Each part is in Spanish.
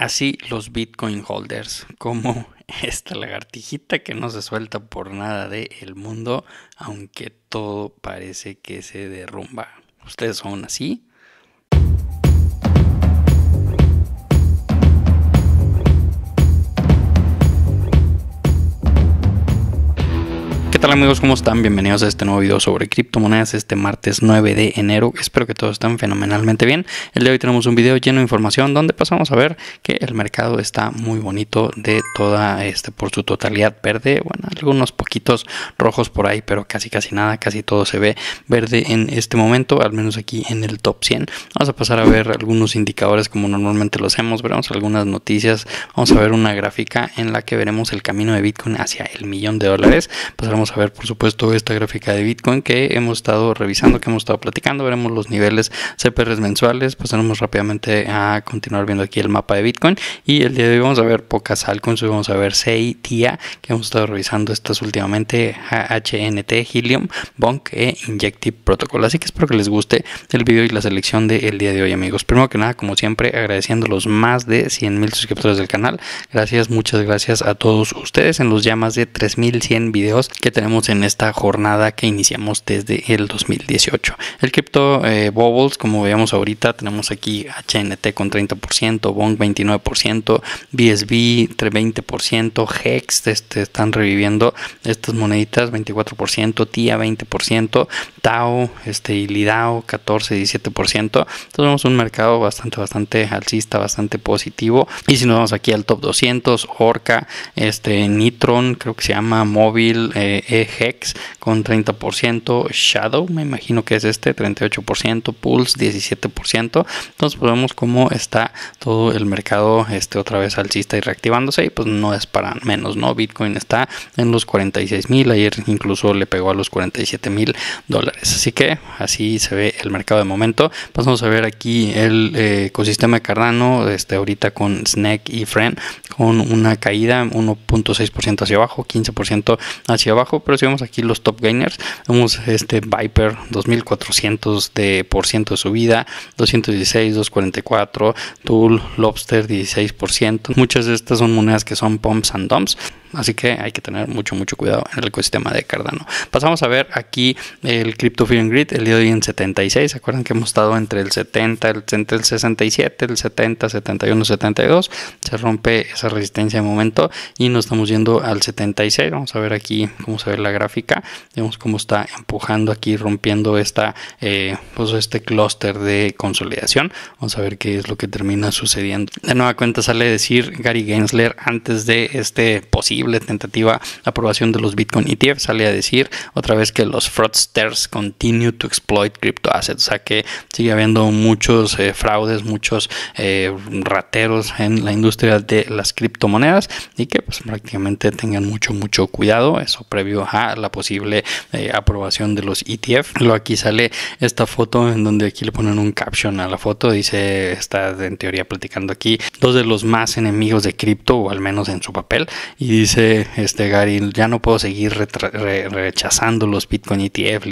Así los Bitcoin holders, como esta lagartijita que no se suelta por nada del mundo, aunque todo parece que se derrumba. ¿Ustedes son así? tal amigos? ¿Cómo están? Bienvenidos a este nuevo video sobre criptomonedas este martes 9 de enero. Espero que todos estén fenomenalmente bien. El día de hoy tenemos un video lleno de información donde pasamos pues, a ver que el mercado está muy bonito de toda este por su totalidad verde. Bueno, algunos poquitos rojos por ahí, pero casi casi nada, casi todo se ve verde en este momento, al menos aquí en el top 100. Vamos a pasar a ver algunos indicadores como normalmente lo hacemos, veremos algunas noticias, vamos a ver una gráfica en la que veremos el camino de Bitcoin hacia el millón de dólares. Pasaremos a ver, por supuesto, esta gráfica de Bitcoin que hemos estado revisando, que hemos estado platicando. Veremos los niveles CPR mensuales. Pasaremos rápidamente a continuar viendo aquí el mapa de Bitcoin. Y el día de hoy vamos a ver pocas altcoins. vamos a ver TIA que hemos estado revisando estas últimamente. HNT, Helium, Bonk e Injective Protocol. Así que espero que les guste el video y la selección del el día de hoy, amigos. Primero que nada, como siempre, agradeciendo los más de 100 mil suscriptores del canal. Gracias, muchas gracias a todos ustedes en los ya más de 3100 videos que tenemos tenemos en esta jornada que iniciamos desde el 2018. El cripto eh, Bubbles, como veíamos ahorita, tenemos aquí HNT con 30%, Bong 29%, BSB 20%, Hex este, están reviviendo estas moneditas 24%, TIA 20%, Tao, este, y Lidao 14, 17%. Entonces vemos un mercado bastante, bastante alcista, bastante positivo. Y si nos vamos aquí al top 200, Orca, este, Nitron, creo que se llama Móvil, eh, Hex con 30%, Shadow me imagino que es este 38%, Pulse 17%. Entonces pues, vemos cómo está todo el mercado este otra vez alcista y reactivándose y pues no es para menos, ¿no? Bitcoin está en los 46 mil, ayer incluso le pegó a los 47 mil dólares. Así que así se ve el mercado de momento. Pasamos pues, a ver aquí el eh, ecosistema Cardano, este ahorita con snack y Friend con una caída 1.6% hacia abajo, 15% hacia abajo pero si vemos aquí los top gainers, vemos este Viper 2400 de por ciento de subida, 216, 244, Tool, Lobster 16%. Muchas de estas son monedas que son pumps and dumps. Así que hay que tener mucho, mucho cuidado en el ecosistema de Cardano. Pasamos a ver aquí el Crypto Grid, el día de hoy en 76. ¿Se acuerdan que hemos estado entre el 70, el, entre el 67, el 70, 71, 72? Se rompe esa resistencia de momento y nos estamos yendo al 76. Vamos a ver aquí cómo se ve la gráfica. Vemos cómo está empujando aquí, rompiendo esta, eh, pues este clúster de consolidación. Vamos a ver qué es lo que termina sucediendo. De nueva cuenta sale decir Gary Gensler antes de este posible posible tentativa aprobación de los Bitcoin ETF, sale a decir otra vez que los fraudsters continue to exploit crypto assets, o sea que sigue habiendo muchos eh, fraudes, muchos eh, rateros en la industria de las criptomonedas y que pues prácticamente tengan mucho, mucho cuidado, eso previo a la posible eh, aprobación de los ETF. lo aquí sale esta foto en donde aquí le ponen un caption a la foto, dice, está en teoría platicando aquí, dos de los más enemigos de cripto, o al menos en su papel, y dice, dice este Gary, ya no puedo seguir rechazando los Bitcoin ETF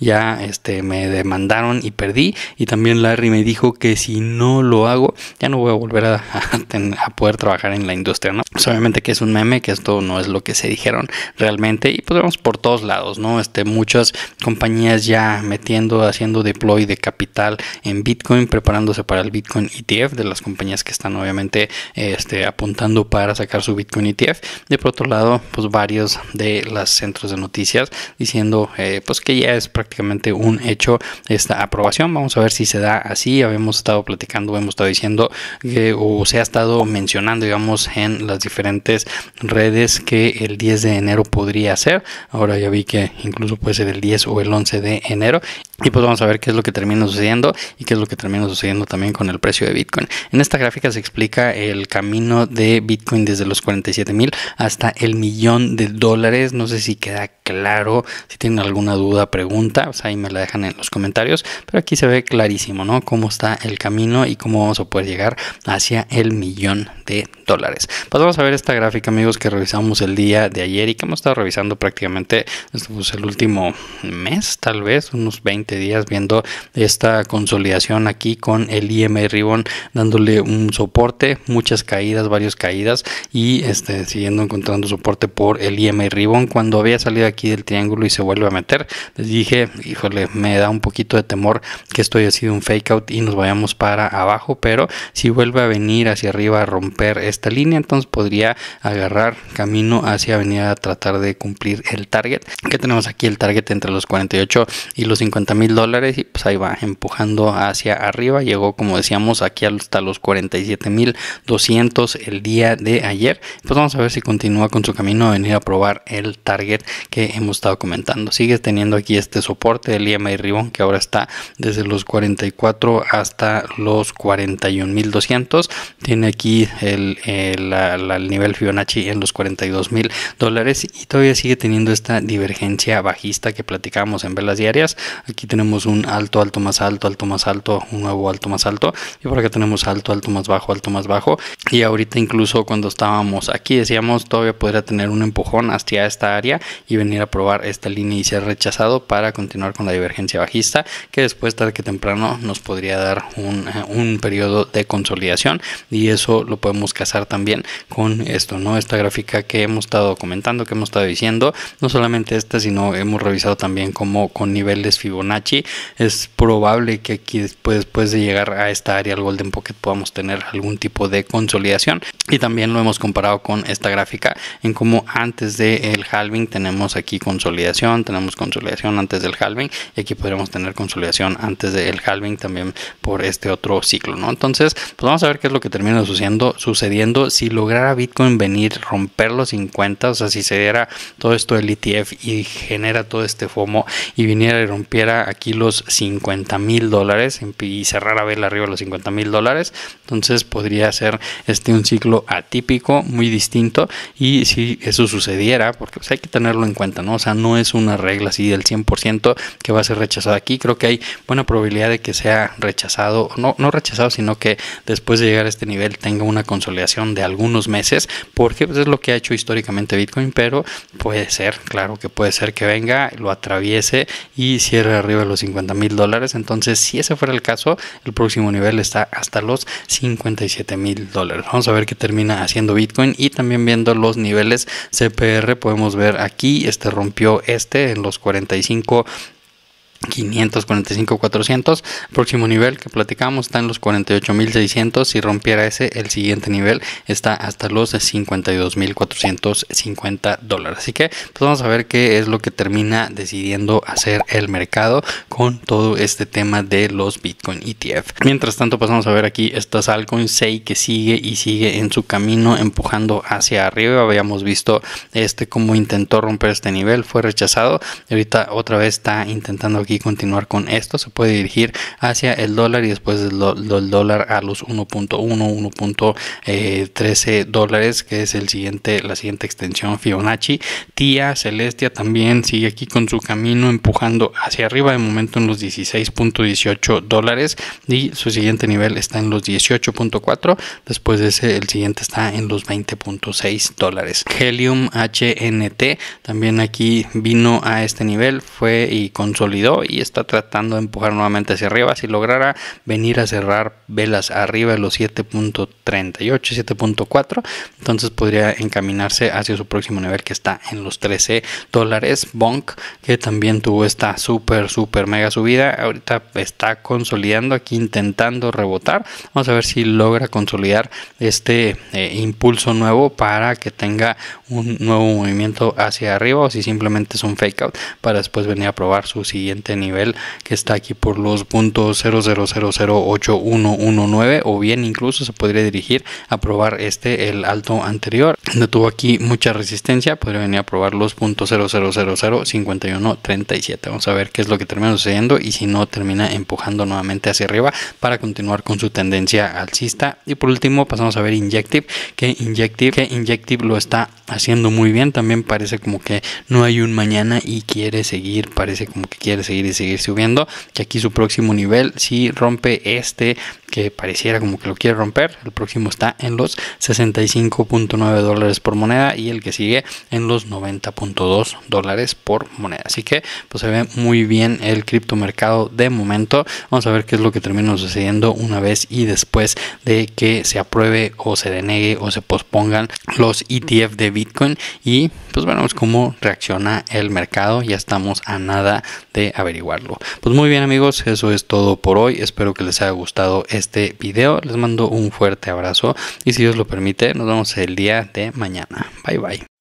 ya este, me demandaron y perdí. Y también Larry me dijo que si no lo hago, ya no voy a volver a, poder trabajar en la industria, ¿no? Pues, obviamente que es un meme, que esto no es lo que se dijeron realmente. Y pues por todos lados, ¿no? Este, muchas compañías ya metiendo, haciendo deploy de capital en Bitcoin, preparándose para el Bitcoin ETF, de las compañías que están obviamente este, apuntando para sacar su Bitcoin ETF por otro lado, pues varios de los centros de noticias diciendo eh, pues que ya es prácticamente un hecho esta aprobación. Vamos a ver si se da así. Habíamos estado platicando, hemos estado diciendo que, o se ha estado mencionando, digamos, en las diferentes redes que el 10 de enero podría ser. Ahora ya vi que incluso puede ser el 10 o el 11 de enero. Y pues vamos a ver qué es lo que termina sucediendo y qué es lo que termina sucediendo también con el precio de Bitcoin. En esta gráfica se explica el camino de Bitcoin desde los 47 mil a hasta el millón de dólares. No sé si queda claro, si tienen alguna duda, pregunta, ahí me la dejan en los comentarios. Pero aquí se ve clarísimo, ¿no? Cómo está el camino y cómo vamos a poder llegar hacia el millón de dólares. Pues vamos a ver esta gráfica, amigos, que revisamos el día de ayer y que hemos estado revisando prácticamente este, pues, el último mes, tal vez, unos 20 días, viendo esta consolidación aquí con el IM e Ribbon dándole un soporte, muchas caídas, varias caídas y este, siguiendo entrando soporte por el IM Ribón. Cuando había salido aquí del triángulo y se vuelve a meter, les dije, híjole, me da un poquito de temor que esto haya sido un fake out y nos vayamos para abajo, pero si vuelve a venir hacia arriba a romper esta línea, entonces podría agarrar camino hacia venir a tratar de cumplir el target. Que tenemos aquí el target entre los 48 y los 50 mil dólares y pues ahí va empujando hacia arriba. Llegó como decíamos aquí hasta los 47 mil 200 el día de ayer. Pues vamos a ver si continúa continúa con su camino de venir a probar el target que hemos estado comentando. Sigues teniendo aquí este soporte del IMA e y Ribbon que ahora está desde los 44 hasta los 41.200. Tiene aquí el, el, nivel Fibonacci en los 42.000 dólares y todavía sigue teniendo esta divergencia bajista que platicamos en velas diarias. Aquí tenemos un alto, alto más alto, alto más alto, un nuevo alto más alto y por acá tenemos alto, alto más bajo, alto más bajo. Y ahorita incluso cuando estábamos aquí decíamos todavía podría tener un empujón hacia esta área y venir a probar esta línea y ser rechazado para continuar con la divergencia bajista que después tarde que temprano nos podría dar un, eh, periodo de consolidación y eso lo podemos casar también con esto, ¿no? Esta gráfica que hemos estado comentando, que hemos estado diciendo, no solamente esta, sino hemos revisado también como con niveles Fibonacci es probable que aquí después, después de llegar a esta área al Golden Pocket podamos tener algún tipo de consolidación y también lo hemos comparado con esta gráfica en cómo antes del halving tenemos aquí consolidación, tenemos consolidación antes del halving y aquí podríamos tener consolidación antes del halving también por este otro ciclo, ¿no? Entonces, pues vamos a ver qué es lo que termina sucediendo, sucediendo si lograra Bitcoin venir, romper los 50, o sea, si se diera todo esto del ETF y genera todo este FOMO y viniera y rompiera aquí los 50 mil dólares y cerrara vela arriba los 50 mil dólares, entonces podría ser este un ciclo atípico, muy distinto y si eso sucediera, porque pues, hay que tenerlo en cuenta, ¿no? O sea, no es una regla así del 100% que va a ser rechazada aquí. Creo que hay buena probabilidad de que sea rechazado, no, no rechazado, sino que después de llegar a este nivel tenga una consolidación de algunos meses, porque pues, es lo que ha hecho históricamente Bitcoin, pero puede ser, claro que puede ser que venga, lo atraviese y cierre arriba de los 50 mil dólares. Entonces, si ese fuera el caso, el próximo nivel está hasta los 57 mil dólares. Vamos a ver qué termina haciendo Bitcoin y también viendo los niveles CPR podemos ver aquí este rompió este en los 45 545, 400. Próximo nivel que platicamos está en los 48,600. Si rompiera ese, el siguiente nivel está hasta los 52,450 dólares. Así que, pues vamos a ver qué es lo que termina decidiendo hacer el mercado con todo este tema de los Bitcoin ETF. Mientras tanto, pasamos pues, a ver aquí estas altcoins 6 que sigue y sigue en su camino empujando hacia arriba. Habíamos visto este cómo intentó romper este nivel, fue rechazado. ahorita otra vez está intentando continuar con esto, se puede dirigir hacia el dólar y después del, dólar a los 1.1, 1.13 eh, dólares, que es el siguiente, la siguiente extensión Fibonacci. Tía Celestia también sigue aquí con su camino empujando hacia arriba, de momento en los 16.18 dólares y su siguiente nivel está en los 18.4, después de ese el siguiente está en los 20.6 dólares. Helium HNT también aquí vino a este nivel, fue y consolidó y está tratando de empujar nuevamente hacia arriba. Si lograra venir a cerrar velas arriba de los 7.38, 7.4, entonces podría encaminarse hacia su próximo nivel que está en los 13 dólares. Bonk, que también tuvo esta súper, súper mega subida, ahorita está consolidando aquí, intentando rebotar. Vamos a ver si logra consolidar este eh, impulso nuevo para que tenga un nuevo movimiento hacia arriba o si simplemente es un fake out para después venir a probar su siguiente nivel que está aquí por los puntos 00008119 o bien incluso se podría dirigir a probar este el alto anterior donde tuvo aquí mucha resistencia podría venir a probar los puntos 00005137 vamos a ver qué es lo que termina sucediendo y si no termina empujando nuevamente hacia arriba para continuar con su tendencia alcista y por último pasamos a ver Injective que Injective que Injective lo está haciendo muy bien también parece como que no hay un mañana y quiere seguir parece como que quiere seguir y seguir subiendo. Que aquí su próximo nivel, si rompe este, que pareciera como que lo quiere romper, el próximo está en los 65.9 dólares por moneda y el que sigue en los 90.2 dólares por moneda. Así que pues se ve muy bien el criptomercado de momento. Vamos a ver qué es lo que termina sucediendo una vez y después de que se apruebe o se denegue o se pospongan los ETF de Bitcoin. Y pues veremos cómo reacciona el mercado. Ya estamos a nada de haber averiguarlo. Pues muy bien amigos, eso es todo por hoy. Espero que les haya gustado este video. Les mando un fuerte abrazo y si Dios lo permite, nos vemos el día de mañana. Bye bye.